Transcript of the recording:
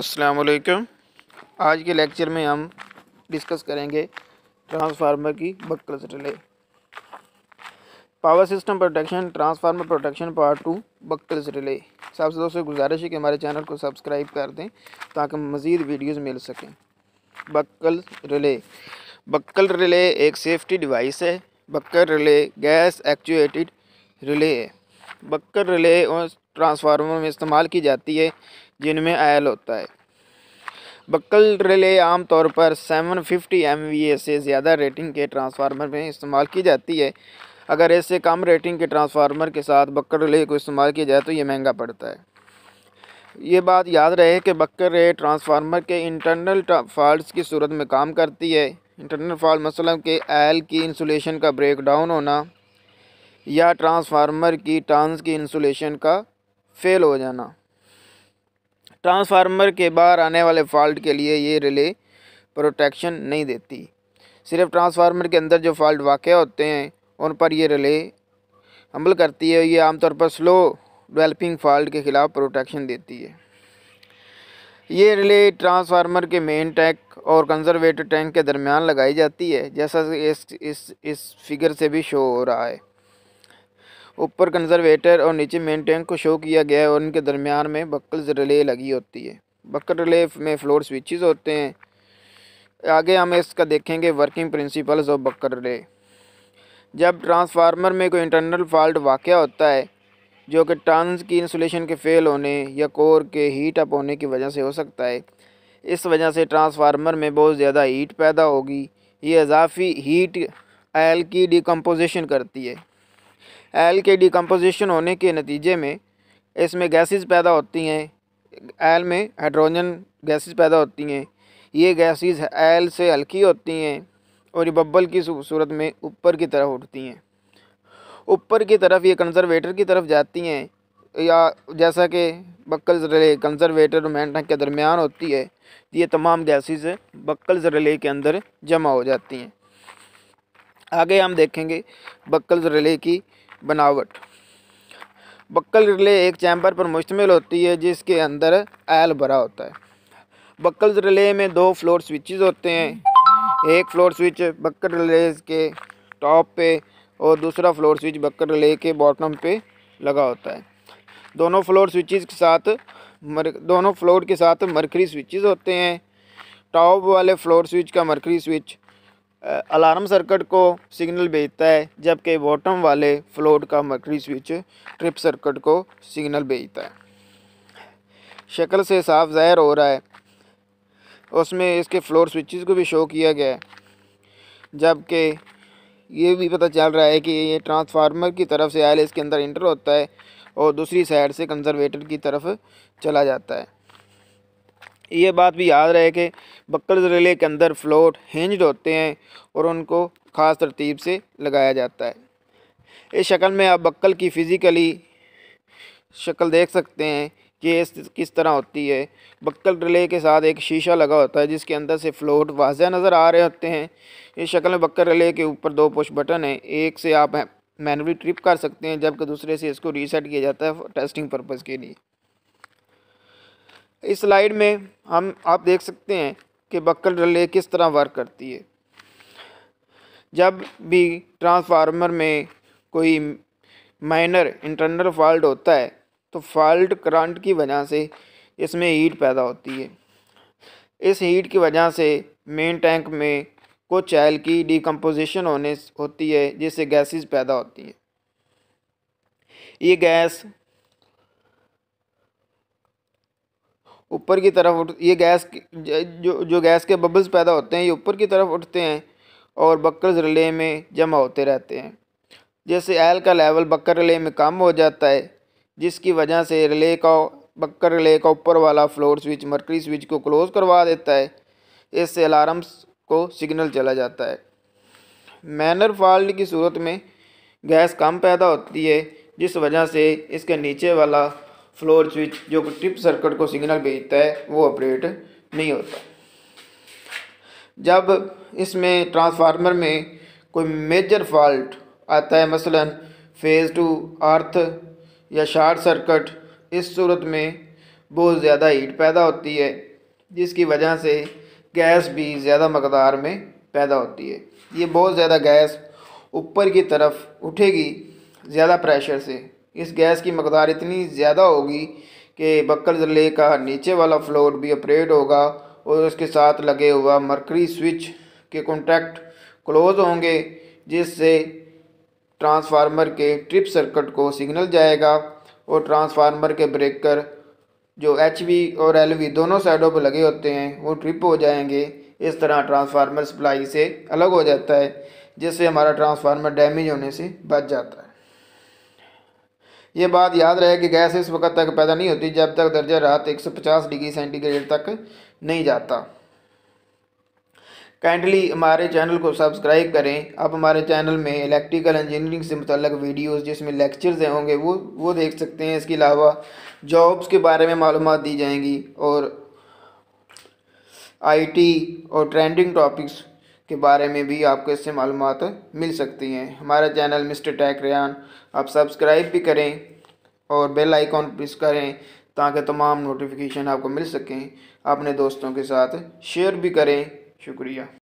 असलकम आज के लेक्चर में हम डिस्कस करेंगे ट्रांसफार्मर की Buchholz relay power system protection transformer protection part two Buchholz relay सबसे दोस्तों गुजारिश है कि हमारे चैनल को सब्सक्राइब कर दें ताकि मज़ीद वीडियोस मिल सकें बक्कल रिले बक्कल रिले एक सेफ्टी डिवाइस है Buchholz relay gas actuated relay है बक्कर रिले और ट्रांसफार्मर में इस्तेमाल की जाती है जिनमें आयल होता है बक्कल रिले आमतौर पर 750 फिफ्टी से ज़्यादा रेटिंग के ट्रांसफार्मर में इस्तेमाल की जाती है अगर इससे कम रेटिंग के ट्रांसफार्मर के साथ बक्कर रिले को इस्तेमाल किया जाए तो ये महंगा पड़ता है ये बात याद रहे कि बक्कर रे ट्रांसफार्मर के इंटरनल फॉल्ट की सूरत में काम करती है इंटरनल फॉल्ट मसलन के आयल की इंसुलेशन का ब्रेक डाउन होना या ट्रांसफार्मर की टांस की इंसुलेशन का फेल हो जाना ट्रांसफार्मर के बाहर आने वाले फॉल्ट के लिए ये रिले प्रोटेक्शन नहीं देती सिर्फ ट्रांसफार्मर के अंदर जो फॉल्ट वाक़ होते हैं उन पर यह रिले अमल करती है ये आमतौर पर स्लो डेवलपिंग फॉल्ट के ख़िलाफ़ प्रोटेक्शन देती है ये रिले ट्रांसफार्मर के मेन टैंक और कंजर्वेटर टैंक के दरमियान लगाई जाती है जैसा इस इस इस फिगर से भी शो हो रहा है ऊपर कंजर्वेटर और नीचे मेन टैंक को शो किया गया है और इनके दरमियान में बक्ल रिले लगी होती है बक्ल रिले में फ्लोर स्विचेस होते हैं आगे हम इसका देखेंगे working principles of Buchholz relay जब ट्रांसफार्मर में कोई इंटरनल फॉल्ट वाक़ होता है जो कि ट्रांस की इंसुलेशन के फेल होने या कोर के हीट अप होने की वजह से हो सकता है इस वजह से ट्रांसफार्मर में बहुत ज़्यादा हीट पैदा होगी ये इजाफी हीट एल की डिकम्पोजिशन करती है एल के डिकम्पोजिशन होने के नतीजे में इसमें गैसेस पैदा होती हैं एल में हाइड्रोजन गैसेस पैदा होती हैं ये गैसेस एल से हल्की होती हैं और ये बब्बल की सूरत में ऊपर की तरफ उठती हैं ऊपर की तरफ ये कंजर्वेटर की तरफ जाती हैं या जैसा कि बक्कल्स जरले कंजर्वेटर और के दरमियान होती है तो ये तमाम गैसेस बक्ल जरले के अंदर जमा हो जाती हैं आगे हम देखेंगे बक्ल जरले की बनावट बक्कल रिले एक चैम्बर पर मुश्तमिल होती है जिसके अंदर एल भरा होता है बक्कल रिले में दो फ्लोर स्विचेस होते हैं एक फ्लोर स्विच बक्कर रिले के टॉप पे और दूसरा फ्लोर स्विच बक्कर रिले के बॉटम पे लगा होता है दोनों फ्लोर स्विचेस के साथ मर दोनों फ्लोर के साथ मरकरी स्विचेस होते हैं टॉप वाले फ्लोर स्विच का मरकरी स्विच अलार्म सर्किट को सिग्नल भेजता है जबकि बॉटम वाले फ्लोट का मर्करी स्विच ट्रिप सर्किट को सिग्नल भेजता है शक्ल से साफ ज़ाहिर हो रहा है उसमें इसके फ्लोर स्विचेस को भी शो किया गया है जबकि ये भी पता चल रहा है कि ये ट्रांसफार्मर की तरफ से आयल इसके अंदर इंटर होता है और दूसरी साइड से कंजर्वेटर की तरफ चला जाता है ये बात भी याद रहे कि बक्कर ज़िले के अंदर फ्लोट हिंजड होते हैं और उनको ख़ास तरतीब से लगाया जाता है इस शक्ल में आप बक्कल की फ़िज़िकली शक्ल देख सकते हैं कि इस किस तरह होती है बक्कल रिले के साथ एक शीशा लगा होता है जिसके अंदर से फ्लोट वाजह नज़र आ रहे होते हैं इस शक्ल में बक्कर रिले के ऊपर दो पुश बटन हैं एक से आप मैनुअली ट्रिप कर सकते हैं जबकि दूसरे से इसको रीसेट किया जाता है टेस्टिंग पर्पज़ के लिए इस स्लाइड में हम आप देख सकते हैं कि बक्कल रिले किस तरह वर्क करती है जब भी ट्रांसफार्मर में कोई माइनर इंटरनल फॉल्ट होता है तो फॉल्ट करंट की वजह से इसमें हीट पैदा होती है इस हीट की वजह से मेन टैंक में कुछ एल की डिकम्पोजिशन होने होती है जिससे गैसेस पैदा होती हैं ये गैस ऊपर की तरफ उठ ये गैस जो जो गैस के बबल्स पैदा होते हैं ये ऊपर की तरफ उठते हैं और बकर रिले में जमा होते रहते हैं जैसे एल का लेवल बकर रिले में कम हो जाता है जिसकी वजह से रिले का बकर रिले का ऊपर वाला फ्लोर स्विच मरकरी स्विच को क्लोज़ करवा देता है इससे अलार्म्स को सिग्नल चला जाता है मैनर फॉल्ट की सूरत में गैस कम पैदा होती है जिस वजह से इसके नीचे वाला फ्लोर स्विच जो ट्रिप सर्किट को सिग्नल भेजता है वो ऑपरेट नहीं होता जब इसमें ट्रांसफार्मर में कोई मेजर फॉल्ट आता है मसलन फेज़ टू अर्थ या शार्ट सर्किट इस सूरत में बहुत ज़्यादा हीट पैदा होती है जिसकी वजह से गैस भी ज़्यादा मकदार में पैदा होती है ये बहुत ज़्यादा गैस ऊपर की तरफ उठेगी ज़्यादा प्रेशर से इस गैस की मकदार इतनी ज़्यादा होगी कि बक्कर जिले का नीचे वाला फ्लोर भी ऑपरेट होगा और उसके साथ लगे हुआ मरकरी स्विच के कॉन्टैक्ट क्लोज होंगे जिससे ट्रांसफार्मर के ट्रिप सर्किट को सिग्नल जाएगा और ट्रांसफार्मर के ब्रेकर जो एच और एल दोनों साइडों पर लगे होते हैं वो ट्रिप हो जाएंगे इस तरह ट्रांसफार्मर सप्लाई से अलग हो जाता है जिससे हमारा ट्रांसफार्मर डैमेज होने से बच जाता है ये बात याद रहे कि गैस इस वक्त तक पैदा नहीं होती जब तक दर्जा रात 150 डिग्री सेंटीग्रेड तक नहीं जाता काइंडली हमारे चैनल को सब्सक्राइब करें आप हमारे चैनल में इलेक्ट्रिकल इंजीनियरिंग से मुतलक वीडियोज़ जिसमें लेक्चर्स होंगे वो वो देख सकते हैं इसके अलावा जॉब्स के बारे में मालूम दी जाएंगी और आईटी और ट्रेंडिंग टॉपिक्स के बारे में भी आपको इससे मालूम मिल सकती हैं हमारा चैनल मिस्टर टैक रेन आप सब्सक्राइब भी करें और बेल आइकॉन प्रेस करें ताकि तमाम नोटिफिकेशन आपको मिल सकें अपने दोस्तों के साथ शेयर भी करें शुक्रिया